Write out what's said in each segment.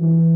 Mm-hmm.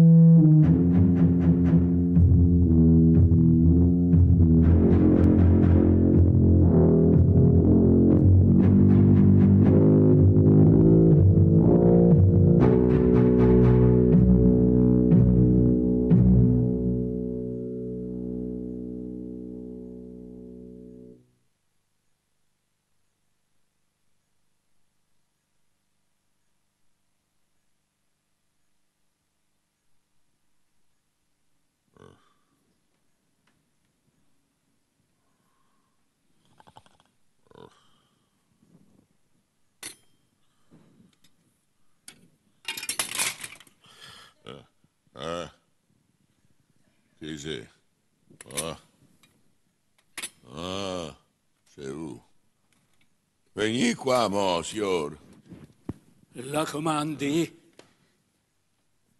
Eh, eh. Sì, sì. Ah. Oh. Ah, oh, sei tu. Veni qua, mo, signor. La comandi?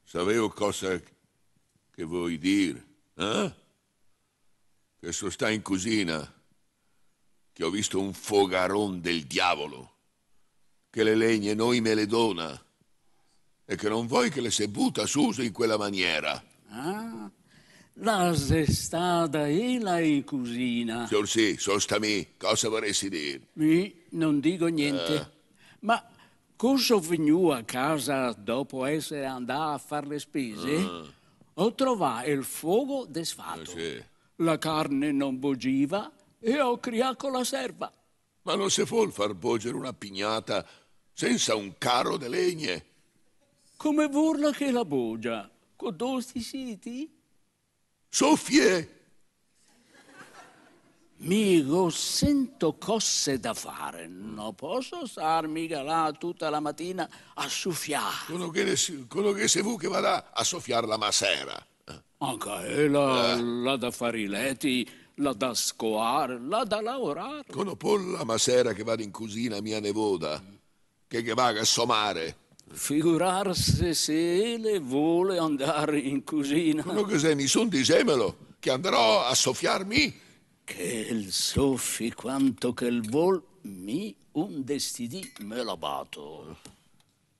Sapevo cosa che vuoi dire, eh? Che so sta in cucina, che ho visto un fogaron del diavolo, che le legne noi me le dona e che non vuoi che le si butta Suso in quella maniera. Ah, la stata e la e cusina. Signor sì, sostami, cosa vorresti dire? Mi non dico niente, eh. ma cosa venu a casa dopo essere andato a fare le spese? Eh. Ho trovato il fuoco desfatto. Eh, sì. La carne non bogiva e ho criato la serva. Ma non si può far bogere una pignata senza un carro di legne come burla che la bogia, con dosti siti? Soffie! Migo sento cose da fare, non posso star mica là tutta la mattina a soffiare. Quello che, quello che se vu che vada a soffiare la masera. Anche la, eh. la da fare i letti, la da scoare, la da lavorare. Cono la masera che vado in cucina mia nevoda, che che vaga a somare. Figurarsi se ele vuole andare in cucina. Non che se nessun disemelo, che andrò a soffiarmi. Che il soffi quanto che il vol, mi un destidì me la bato.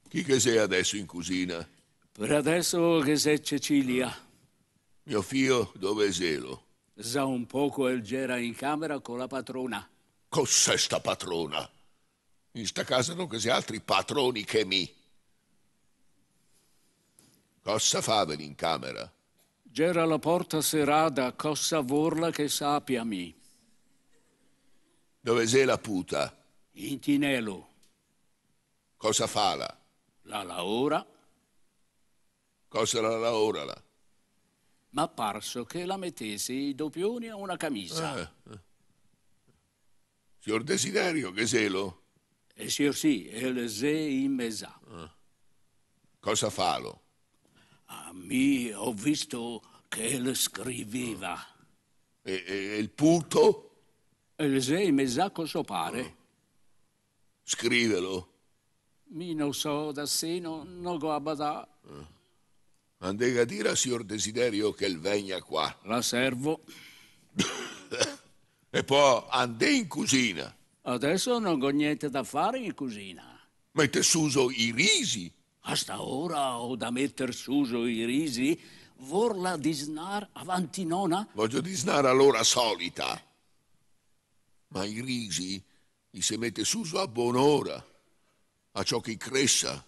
Chi che sei adesso in cucina? Per adesso che sei Cecilia. Mio figlio, dove selo? Sa un poco il gera in camera con la patrona. Cos'è sta patrona? In sta casa non che sei altri patroni che mi. Cosa faven in camera? Gera la porta serata, cosa vorla che sapiami. Dove sei la puta? In tinelo. Cosa fa La La laura. Cosa la laura? La? Ma parso che la mettesse i doppioni a una camisa. Eh, eh. Signor Desiderio, che selo? E eh, signor sì, e le se in mesa. Eh. Cosa lo? a me ho visto che lo scriveva. E, e il puto? sei Mesacco sopare. Oh. Ah. Scrivelo. Mi non so da sé, non go abadà. Oh. Andega dire al signor Desiderio che il venga qua. La servo. e poi andè in cucina. Adesso non ho niente da fare in cucina. Mette suso i risi a sta ora ho da metter su i risi, vorla disnar avanti nona? Voglio disnare all'ora solita. Ma i risi li si mette su a buon'ora, a ciò che cresca,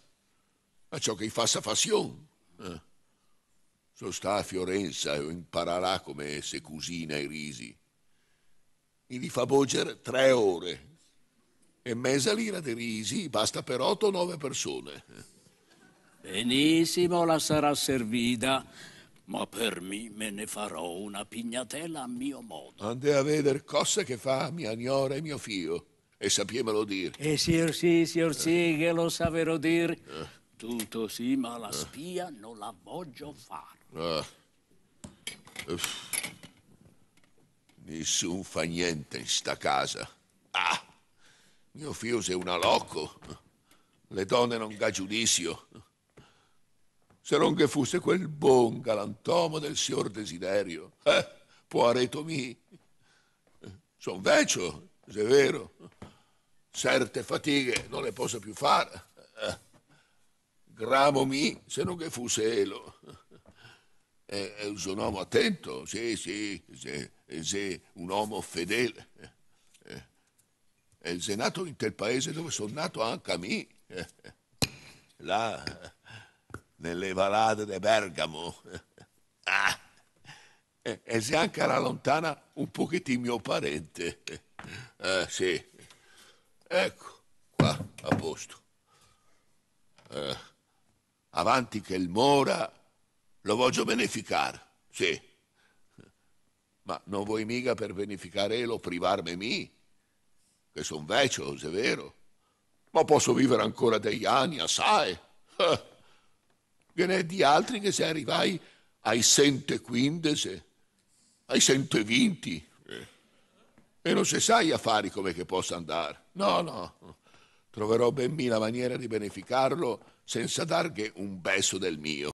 a ciò che faccia fassion. Eh. So sta a Fiorenza e imparerà come se cucina i risi. E li fa boggere tre ore. E mezza lira di risi basta per otto o nove persone. Eh. Benissimo, la sarà servita, ma per me me ne farò una pignatella a mio modo. Andai a vedere cose che fa mia gnora e mio figlio, e sapiemelo dire. Eh, sì, sì, signor sì, eh. che lo saverò dire. Eh. Tutto sì, ma la spia non la voglio fare. Eh. Ah. Nessun fa niente in sta casa. Ah, mio figlio è una loco. Le donne non ga giudizio se non che fosse quel buon galantomo del signor Desiderio. Eh, poareto mi. Sono vecchio, se è vero. Certe fatiche non le posso più fare. Eh, gramo mi, se non che fosse elo. Eh, è un uomo attento, sì, sì, sì, sì un uomo fedele. Eh, è nato in quel paese dove sono nato anche a me. Eh, là eh nelle valate di Bergamo. ah! e, se anche era lontana un pochettino mio parente. Eh, sì. Ecco, qua, a posto. Eh, avanti che il Mora lo voglio beneficare, sì. Ma non vuoi mica per beneficare lo privarmi mi, che son vecchio, se vero. Ma posso vivere ancora degli anni, assai. Eh, che ne è di altri che se arrivai ai 115, ai 120, e non se sai affari come che possa andare. No, no, troverò ben mille maniere di beneficarlo senza darghe un beso del mio.